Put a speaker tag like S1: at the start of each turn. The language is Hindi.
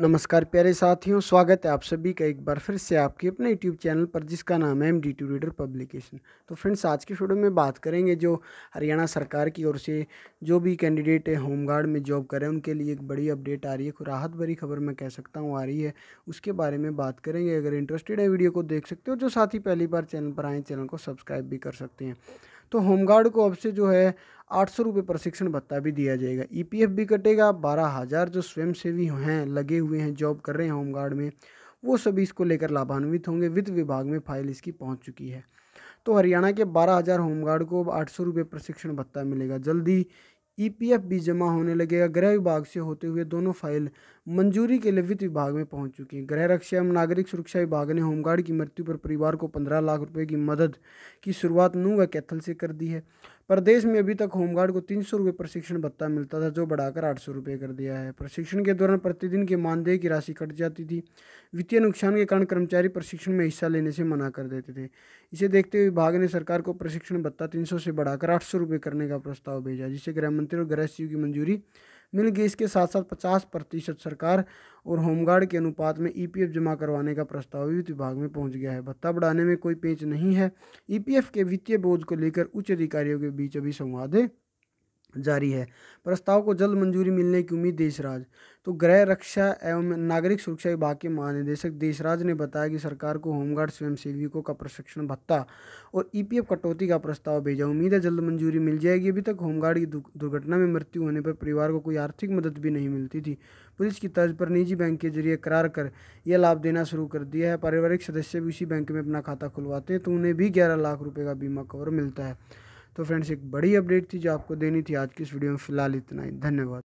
S1: नमस्कार प्यारे साथियों स्वागत है आप सभी का एक बार फिर से आपके अपने यूट्यूब चैनल पर जिसका नाम है M D two reader publication तो फ्रेंड्स आज के वीडियो में बात करेंगे जो हरियाणा सरकार की ओर से जो भी कैंडिडेट है होमगार्ड में जॉब करें उनके लिए एक बड़ी अपडेट आ रही है राहत भरी खबर मैं कह सकता हूँ आ रही है उसके बारे में बात करेंगे अगर इंटरेस्टेड है वीडियो को देख सकते हो जो साथी पहली बार चैनल पर आए चैनल को सब्सक्राइब भी कर सकते हैं तो होमगार्ड को अब से जो है आठ सौ रुपये प्रशिक्षण भत्ता भी दिया जाएगा ईपीएफ e भी कटेगा बारह हज़ार जो स्वयंसेवी हैं लगे हुए हैं जॉब कर रहे हैं होमगार्ड में वो सभी इसको लेकर लाभान्वित होंगे वित्त विभाग में फाइल इसकी पहुंच चुकी है तो हरियाणा के बारह हज़ार होमगार्ड को अब आठ सौ रुपये प्रशिक्षण भत्ता मिलेगा जल्दी ईपीएफ भी जमा होने लगेगा गृह विभाग से होते हुए दोनों फाइल मंजूरी के लिए वित्त विभाग में पहुंच चुकी है गृह रक्षा एवं नागरिक सुरक्षा विभाग ने होमगार्ड की मृत्यु पर परिवार को पंद्रह लाख रुपए की मदद की शुरुआत व कैथल से कर दी है प्रदेश में अभी तक होमगार्ड को तीन सौ रुपये प्रशिक्षण भत्ता मिलता था जो बढ़ाकर आठ सौ रुपये कर दिया है प्रशिक्षण के दौरान प्रतिदिन के मानदेय की राशि कट जाती थी वित्तीय नुकसान के कारण कर्मचारी प्रशिक्षण में हिस्सा लेने से मना कर देते थे इसे देखते हुए विभाग ने सरकार को प्रशिक्षण भत्ता तीन सौ से बढ़ाकर आठ सौ रुपये करने का प्रस्ताव भेजा जिसे गृह मंत्री और गृह सचिव की मंजूरी मिल गई इसके साथ साथ पचास प्रतिशत सरकार और होमगार्ड के अनुपात में ईपीएफ जमा करवाने का प्रस्ताव भी विभाग में पहुंच गया है भत्ता बढ़ाने में कोई पेच नहीं है ईपीएफ के वित्तीय बोझ को लेकर उच्च अधिकारियों के बीच अभी संवाद जारी है प्रस्ताव को जल्द मंजूरी मिलने की उम्मीद देशराज तो गृह रक्षा एवं नागरिक सुरक्षा विभाग के महानिदेशक देशराज ने बताया कि सरकार को होमगार्ड स्वयंसेविकों का प्रशिक्षण भत्ता और ईपीएफ कटौती का प्रस्ताव भेजा उम्मीद है जल्द मंजूरी मिल जाएगी अभी तक होमगार्ड की दुर्घटना में मृत्यु होने पर परिवार को कोई आर्थिक मदद भी नहीं मिलती थी पुलिस की तर्ज पर निजी बैंक के जरिए करार कर यह लाभ देना शुरू कर दिया है पारिवारिक सदस्य भी उसी बैंक में अपना खाता खुलवाते हैं तो उन्हें भी ग्यारह लाख रुपये का बीमा कवर मिलता है तो फ्रेंड्स एक बड़ी अपडेट थी जो आपको देनी थी आज की इस वीडियो में फ़िलहाल इतना ही धन्यवाद